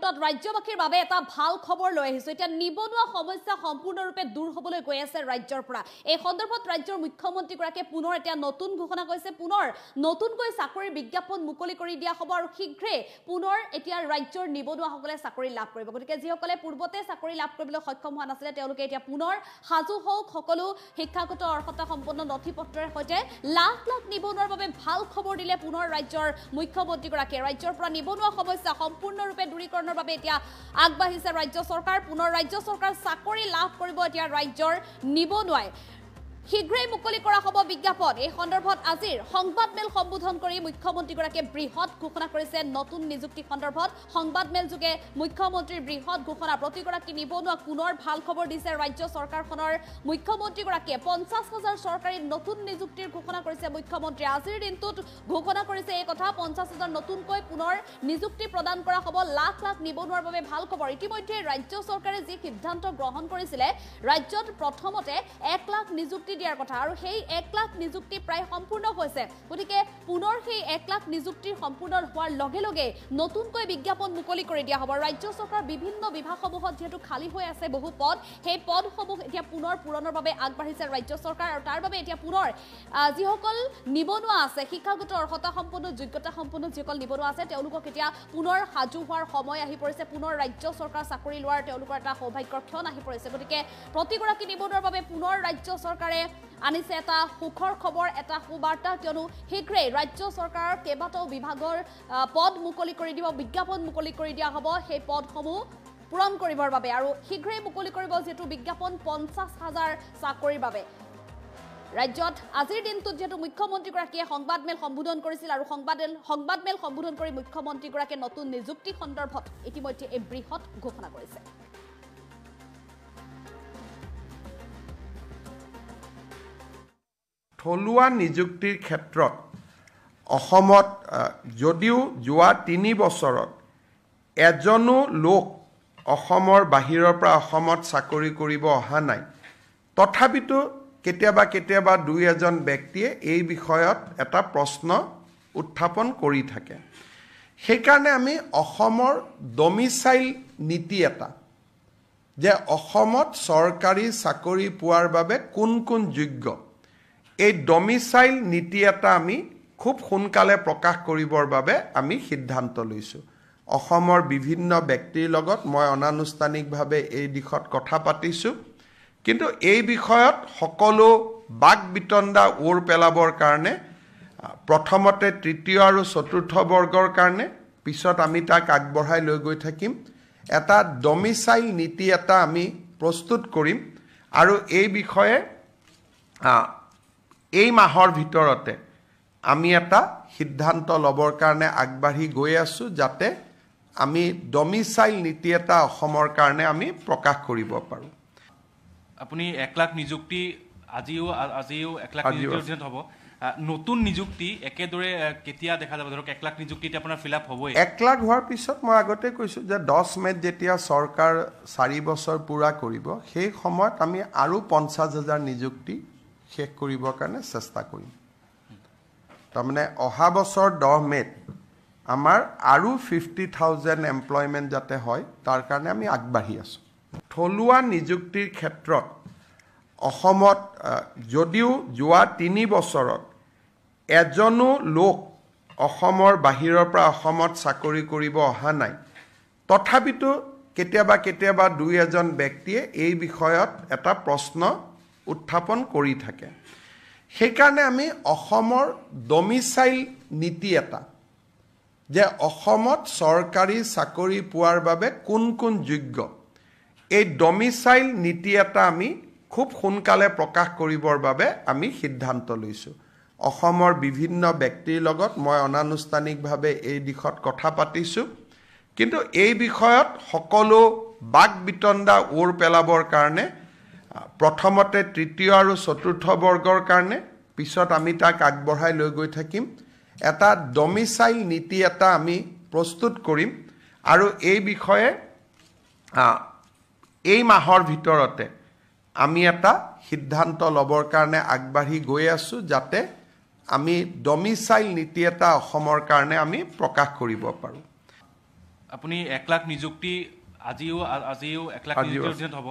মুহূৰ্তত ৰাজ্যবাসীৰ বাবে এটা ভাল খবৰ লৈ আহিছোঁ এতিয়া নিবনুৱা সমস্যা সম্পূৰ্ণৰূপে দূৰ হ'বলৈ গৈ আছে ৰাজ্যৰ পৰা এই সন্দৰ্ভত ৰাজ্যৰ মুখ্যমন্ত্ৰীগৰাকীয়ে পুনৰ এতিয়া নতুন ঘোষণা কৰিছে পুনৰ নতুনকৈ চাকৰিৰ বিজ্ঞাপন মুকলি কৰি দিয়া হ'ব আৰু শীঘ্ৰে পুনৰ এতিয়া ৰাজ্যৰ নিবনুৱাসকলে চাকৰি লাভ কৰিব গতিকে যিসকলে পূৰ্বতে চাকৰি লাভ কৰিবলৈ সক্ষম হোৱা নাছিলে তেওঁলোকে এতিয়া পুনৰ সাজু হওক সকলো শিক্ষাগত অৰ্হতা সম্পন্ন নথি পত্ৰৰে সৈতে লাখ লাখ নিবনুৱাৰ বাবে ভাল খবৰ দিলে পুনৰ ৰাজ্যৰ মুখ্যমন্ত্ৰীগৰাকীয়ে ৰাজ্যৰ পৰা নিবনুৱা সমস্যা সম্পূৰ্ণৰূপে দূৰীকৰণ ধৰণৰ বাবে এতিয়া আগবাঢ়িছে ৰাজ্য চৰকাৰ পুনৰ ৰাজ্য চৰকাৰ চাকৰি লাভ কৰিব এতিয়া ৰাজ্যৰ নিবনুৱাই শীঘ্ৰেই মুকলি কৰা হ'ব বিজ্ঞাপন এই সন্দৰ্ভত আজিৰ সংবাদমেল সম্বোধন কৰি মুখ্যমন্ত্ৰীগৰাকীয়ে বৃহৎ ঘোষণা কৰিছে নতুন নিযুক্তি সন্দৰ্ভত সংবাদমেলযোগে মুখ্যমন্ত্ৰীৰ বৃহৎ ঘোষণা প্ৰতিগৰাকী নিবনুৱা পুনৰ ভাল খবৰ দিছে ৰাজ্য চৰকাৰখনৰ মুখ্যমন্ত্ৰীগৰাকীয়ে পঞ্চাছ হাজাৰ চৰকাৰী নতুন নিযুক্তিৰ ঘোষণা কৰিছে মুখ্যমন্ত্ৰীয়ে আজিৰ দিনটোত ঘোষণা কৰিছে এই কথা পঞ্চাছ হাজাৰ নতুনকৈ পুনৰ নিযুক্তি প্ৰদান কৰা হ'ব লাখ লাখ নিবনুৱাৰ বাবে ভাল খবৰ ইতিমধ্যে ৰাজ্য চৰকাৰে যি সিদ্ধান্ত গ্ৰহণ কৰিছিলে ৰাজ্যত প্ৰথমতে এক লাখ নিযুক্তি নিযুক্তি দিয়াৰ কথা আৰু সেই এক লাখ নিযুক্তি প্ৰায় সম্পূৰ্ণ হৈছে গতিকে পুনৰ সেই এক লাখ নিযুক্তি সম্পূৰ্ণ হোৱাৰ লগে লগে নতুনকৈ বিজ্ঞাপন মুকলি কৰি দিয়া হ'ব ৰাজ্য চৰকাৰৰ বিভিন্ন বিভাগসমূহত যিহেতু খালী হৈ আছে বহু পদ সেই পদসমূহ এতিয়া পুনৰ পূৰণৰ বাবে আগবাঢ়িছে ৰাজ্য চৰকাৰ আৰু তাৰ বাবে এতিয়া পুনৰ যিসকল নিবনুৱা আছে শিক্ষাগত অৰ্হতাসম্পন্ন যোগ্যতাসম্পন্ন যিসকল নিবনুৱা আছে তেওঁলোকক এতিয়া পুনৰ সাজু হোৱাৰ সময় আহি পৰিছে পুনৰ ৰাজ্য চৰকাৰ চাকৰি লোৱাৰ তেওঁলোকৰ এটা সৌভাগ্যৰ ক্ষণ আহি পৰিছে গতিকে প্ৰতিগৰাকী নিবনুৱাৰ বাবে পুনৰ ৰাজ্য চৰকাৰে আনিছে এটা সুখৰ খবৰ এটা সুবাৰ্তা কিয়নো শীঘ্ৰেই ৰাজ্য চৰকাৰৰ কেইবাটাও বিভাগৰ পদ মুকলি কৰি দিব বিজ্ঞাপন মুকলি কৰি দিয়া হ'ব সেই পদসমূহ পূৰণ কৰিবৰ বাবে আৰু শীঘ্ৰেই মুকলি কৰিব যিহেতু বিজ্ঞাপন পঞ্চাছ হাজাৰ চাকৰিৰ বাবে ৰাজ্যত আজিৰ দিনটোত যিহেতু মুখ্যমন্ত্ৰীগৰাকীয়ে সংবাদমেল সম্বোধন কৰিছিল আৰু সংবাদ সংবাদমেল সম্বোধন কৰি মুখ্যমন্ত্ৰীগৰাকীয়ে নতুন নিযুক্তি সন্দৰ্ভত ইতিমধ্যে এই বৃহৎ ঘোষণা কৰিছে থলুৱা নিযুক্তিৰ ক্ষেত্ৰত অসমত যদিও যোৱা তিনি বছৰত এজনো লোক অসমৰ বাহিৰৰ পৰা অসমত চাকৰি কৰিব অহা নাই তথাপিতো কেতিয়াবা কেতিয়াবা দুই এজন ব্যক্তিয়ে এই বিষয়ত এটা প্ৰশ্ন উত্থাপন কৰি থাকে সেইকাৰণে আমি অসমৰ ডমিচাইল নীতি এটা যে অসমত চৰকাৰী চাকৰি পোৱাৰ বাবে কোন কোন যোগ্য এই ডমিচাইল নীতি এটা আমি খুব সোনকালে প্ৰকাশ কৰিবৰ বাবে আমি সিদ্ধান্ত লৈছোঁ অসমৰ বিভিন্ন ব্যক্তিৰ লগত মই অনানুষ্ঠানিকভাৱে এই দিশত কথা পাতিছোঁ কিন্তু এই বিষয়ত সকলো বাক বিতণ্ডা ওৰ পেলাবৰ কাৰণে প্ৰথমতে তৃতীয় আৰু চতুৰ্থ বৰ্গৰ কাৰণে পিছত আমি তাক আগবঢ়াই লৈ গৈ থাকিম এটা ডমিচাইল নীতি এটা আমি প্ৰস্তুত কৰিম আৰু এই বিষয়ে এই মাহৰ ভিতৰতে আমি এটা সিদ্ধান্ত ল'বৰ কাৰণে আগবাঢ়ি গৈ আছো যাতে আমি ডমিচাইল নীতি এটা অসমৰ কাৰণে আমি প্ৰকাশ কৰিব পাৰোঁ আপুনি এক লাখ নিযুক্তি আজিও আজিও এক লাখ হ'ব নতুন নিযুক্তি একেদৰে কেতিয়া দেখা যাব ধৰক এক লাখ নিযুক্তি আপোনাৰ ফিলআপ হ'বই এক লাখ হোৱাৰ পিছত মই আগতে কৈছোঁ যে দহ মে'ত যেতিয়া চৰকাৰ চাৰি বছৰ পূৰা কৰিব সেই সময়ত আমি আৰু পঞ্চাছ হাজাৰ নিযুক্তি শেষ কৰিবৰ কাৰণে চেষ্টা কৰিম তাৰমানে অহা বছৰ দহ মে'ত আমাৰ আৰু ফিফটি থাউজেণ্ড এমপ্লয়মেণ্ট যাতে হয় তাৰ কাৰণে আমি আগবাঢ়ি আছোঁ থলুৱা নিযুক্তিৰ ক্ষেত্ৰত অসমত যদিও যোৱা তিনি বছৰত এজনো লোক অসমৰ বাহিৰৰ পৰা অসমত চাকৰি কৰিব অহা নাই তথাপিতো কেতিয়াবা কেতিয়াবা দুই এজন ব্যক্তিয়ে এই বিষয়ত এটা প্ৰশ্ন উত্থাপন কৰি থাকে সেইকাৰণে আমি অসমৰ ডমিচাইল নীতি এটা যে অসমত চৰকাৰী চাকৰি পোৱাৰ বাবে কোন কোন যোগ্য এই ডমিচাইল নীতি এটা আমি খুব সোনকালে প্ৰকাশ কৰিবৰ বাবে আমি সিদ্ধান্ত লৈছোঁ অসমৰ বিভিন্ন ব্যক্তিৰ লগত মই অনানুষ্ঠানিকভাৱে এই দিশত কথা পাতিছোঁ কিন্তু এই বিষয়ত সকলো বাক বিতণ্ডা ওৰ পেলাবৰ কাৰণে প্ৰথমতে তৃতীয় আৰু চতুৰ্থ বৰ্গৰ কাৰণে পিছত আমি তাক আগবঢ়াই লৈ গৈ থাকিম এটা ডমিচাইল নীতি এটা আমি প্ৰস্তুত কৰিম আৰু এই বিষয়ে এই মাহৰ ভিতৰতে আমি এটা সিদ্ধান্ত ল'বৰ কাৰণে আগবাঢ়ি গৈ আছোঁ যাতে আমি ডমিচাইল নীতি এটা অসমৰ কাৰণে আমি প্ৰকাশ কৰিব পাৰোঁ আপুনি এক লাখ নিযুক্তি আজিও আজিও এক লাখ হ'ব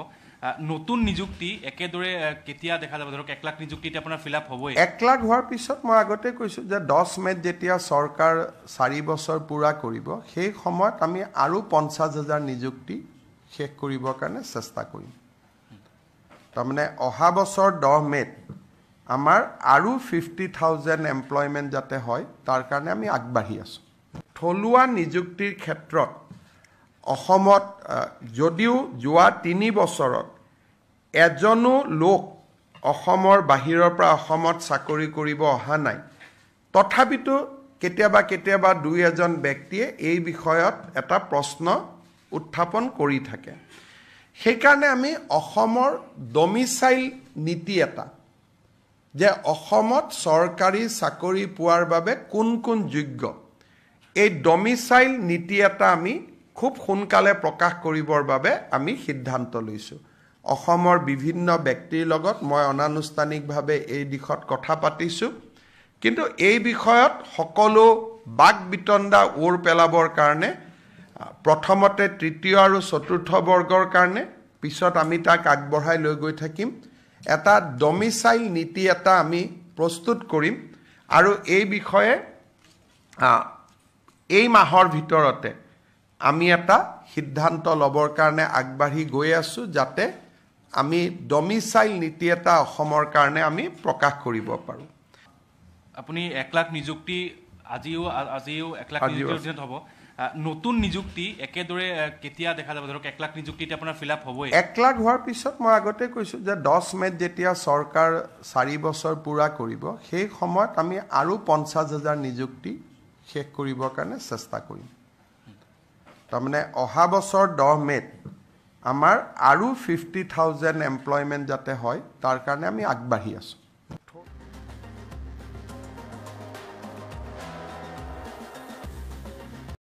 নতুন নিযুক্তি একেদৰে কেতিয়া দেখা যাব ধৰক এক লাখ নিযুক্তি আপোনাৰ ফিলআপ হ'বই এক লাখ হোৱাৰ পিছত মই আগতে কৈছোঁ যে দহ মে'ত যেতিয়া চৰকাৰ চাৰি বছৰ পূৰা কৰিব সেই সময়ত আমি আৰু পঞ্চাছ হাজাৰ নিযুক্তি শেষ কৰিবৰ কাৰণে চেষ্টা কৰিম তাৰমানে অহা বছৰ দহ মে'ত আমাৰ আৰু ফিফটি থাউজেণ্ড এমপ্লয়মেণ্ট যাতে হয় তাৰ কাৰণে আমি আগবাঢ়ি আছোঁ থলুৱা নিযুক্তিৰ ক্ষেত্ৰত অসমত যদিও যোৱা তিনি বছৰত এজনো লোক অসমৰ বাহিৰৰ পৰা অসমত চাকৰি কৰিব অহা নাই তথাপিতো কেতিয়াবা কেতিয়াবা দুই এজন ব্যক্তিয়ে এই বিষয়ত এটা প্ৰশ্ন উত্থাপন কৰি থাকে সেইকাৰণে আমি অসমৰ ডমিচাইল নীতি এটা যে অসমত চৰকাৰী চাকৰি পোৱাৰ বাবে কোন কোন যোগ্য এই ডমিচাইল নীতি এটা আমি খুব সোনকালে প্ৰকাশ কৰিবৰ বাবে আমি সিদ্ধান্ত লৈছোঁ অসমৰ বিভিন্ন ব্যক্তিৰ লগত মই অনানুষ্ঠানিকভাৱে এই দিশত কথা পাতিছোঁ কিন্তু এই বিষয়ত সকলো বাক বিতণ্ডা ওৰ পেলাবৰ কাৰণে প্ৰথমতে তৃতীয় আৰু চতুৰ্থ বৰ্গৰ কাৰণে পিছত আমি তাক আগবঢ়াই লৈ গৈ থাকিম এটা ডমিচাইল নীতি এটা আমি প্ৰস্তুত কৰিম আৰু এই বিষয়ে এই মাহৰ ভিতৰতে আমি এটা সিদ্ধান্ত ল'বৰ কাৰণে আগবাঢ়ি গৈ আছোঁ যাতে আমি ডমিচাইল নীতি এটা অসমৰ কাৰণে আমি প্ৰকাশ কৰিব পাৰোঁ আপুনি এক লাখ নিযুক্তি আজিও আজিও এক লাখ হ'ব নতুন নিযুক্তি একেদৰে কেতিয়া দেখা যাব ধৰক এক লাখ নিযুক্তি আপোনাৰ ফিল আপ হ'বই এক লাখ হোৱাৰ পিছত মই আগতে কৈছোঁ যে দহ মে'ত যেতিয়া চৰকাৰ চাৰি বছৰ পূৰা কৰিব সেই সময়ত আমি আৰু পঞ্চাছ হাজাৰ নিযুক্তি শেষ কৰিবৰ কাৰণে চেষ্টা কৰিম তাৰমানে অহা বছৰ দহ মে'ত আমাৰ আৰু ফিফটি থাউজেণ্ড এমপ্লয়মেণ্ট যাতে হয় তাৰ কাৰণে আমি আগবাঢ়ি আছোঁ